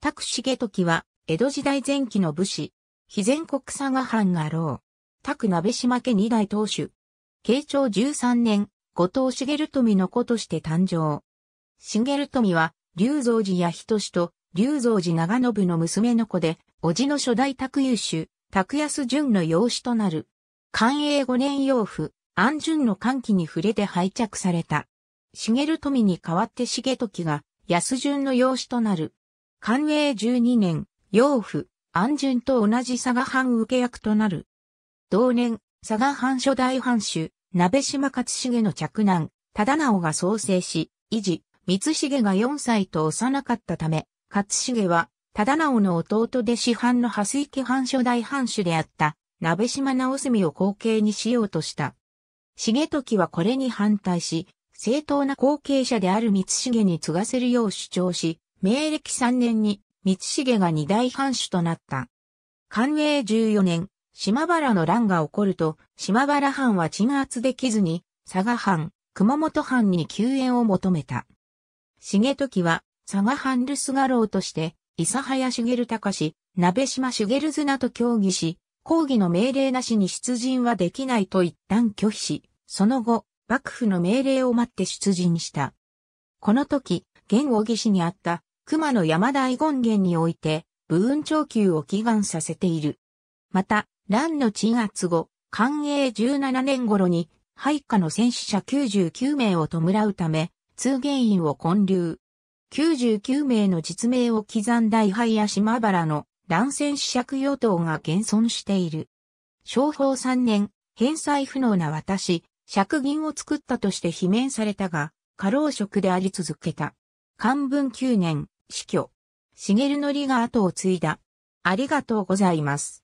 拓重時は、江戸時代前期の武士、非全国佐賀藩がろ老、拓鍋島家二代当主。慶長13年、後藤茂富の子として誕生。茂富は、龍蔵寺や人志と、龍蔵寺長信の娘の子で、叔父の初代拓優秀、拓安淳の養子となる。寛永五年養父、安淳の歓喜に触れて拝着された。茂富に代わって茂時が、安淳の養子となる。寛永12年、養父、安順と同じ佐賀藩受け役となる。同年、佐賀藩初代藩主、鍋島勝重の嫡男、忠直が創生し、維持、光重が4歳と幼かったため、勝重は、忠直の弟で師範の蓮池藩初代藩主であった、鍋島直澄を後継にしようとした。重時はこれに反対し、正当な後継者である光重に継がせるよう主張し、明暦3年に、三重が二大藩主となった。寛永14年、島原の乱が起こると、島原藩は鎮圧できずに、佐賀藩、熊本藩に救援を求めた。重時は、佐賀藩留守画廊として、諫早茂隆、鍋島茂綱と協議し、抗議の命令なしに出陣はできないと一旦拒否し、その後、幕府の命令を待って出陣した。この時、元小義氏にあった熊野山大権現において、武運長久を祈願させている。また、乱の鎮圧後、寛永17年頃に、配下の戦死者99名を弔うため、通言院を建立。99名の実名を刻んだ位廃や島原の乱戦死者供養が現存している。商法3年、返済不能な私、借銀を作ったとして罷免されたが、過労職であり続けた。漢文9年、死去。のりが後を継いだ。ありがとうございます。